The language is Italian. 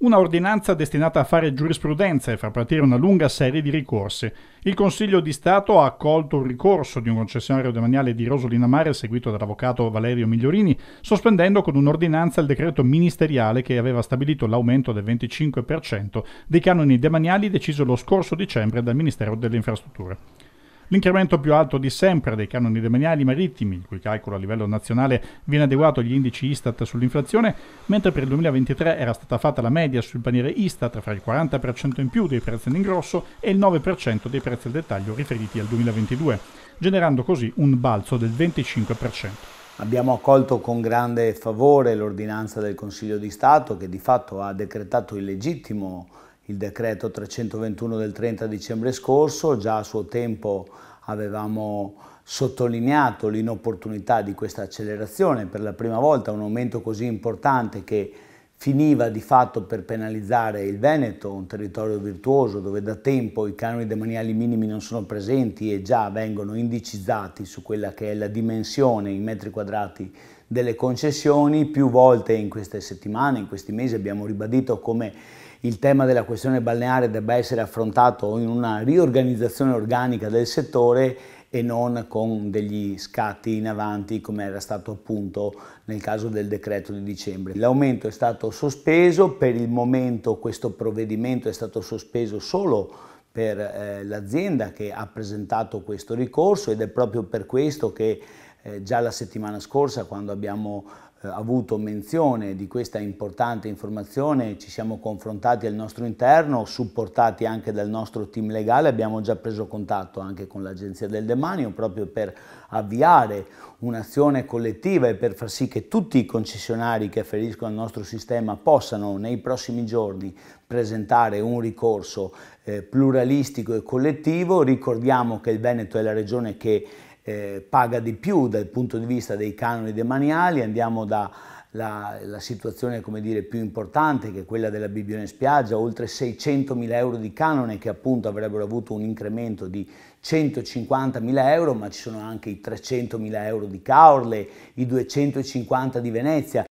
Una ordinanza destinata a fare giurisprudenza e far partire una lunga serie di ricorsi. Il Consiglio di Stato ha accolto un ricorso di un concessionario demaniale di Rosolina Mare seguito dall'avvocato Valerio Migliorini, sospendendo con un'ordinanza il decreto ministeriale che aveva stabilito l'aumento del 25% dei canoni demaniali deciso lo scorso dicembre dal Ministero delle Infrastrutture. L'incremento più alto di sempre dei canoni demaniali marittimi, il cui calcolo a livello nazionale viene adeguato agli indici Istat sull'inflazione, mentre per il 2023 era stata fatta la media sul paniere Istat fra il 40% in più dei prezzi all'ingrosso e il 9% dei prezzi al dettaglio riferiti al 2022, generando così un balzo del 25%. Abbiamo accolto con grande favore l'ordinanza del Consiglio di Stato che di fatto ha decretato illegittimo il decreto 321 del 30 dicembre scorso, già a suo tempo avevamo sottolineato l'inopportunità di questa accelerazione, per la prima volta un aumento così importante che finiva di fatto per penalizzare il Veneto, un territorio virtuoso dove da tempo i canoni demaniali minimi non sono presenti e già vengono indicizzati su quella che è la dimensione in metri quadrati delle concessioni. Più volte in queste settimane, in questi mesi abbiamo ribadito come il tema della questione balneare debba essere affrontato in una riorganizzazione organica del settore e non con degli scatti in avanti come era stato appunto nel caso del decreto di dicembre. L'aumento è stato sospeso, per il momento questo provvedimento è stato sospeso solo per eh, l'azienda che ha presentato questo ricorso ed è proprio per questo che eh, già la settimana scorsa quando abbiamo eh, avuto menzione di questa importante informazione, ci siamo confrontati al nostro interno, supportati anche dal nostro team legale, abbiamo già preso contatto anche con l'Agenzia del Demanio proprio per avviare un'azione collettiva e per far sì che tutti i concessionari che afferiscono al nostro sistema possano nei prossimi giorni presentare un ricorso eh, pluralistico e collettivo. Ricordiamo che il Veneto è la regione che eh, paga di più dal punto di vista dei canoni demaniali, andiamo dalla la situazione dire, più importante che è quella della Bibione Spiaggia, oltre 600.000 euro di canone che appunto avrebbero avuto un incremento di 150.000 euro, ma ci sono anche i 300.000 euro di Caorle, i 250 di Venezia,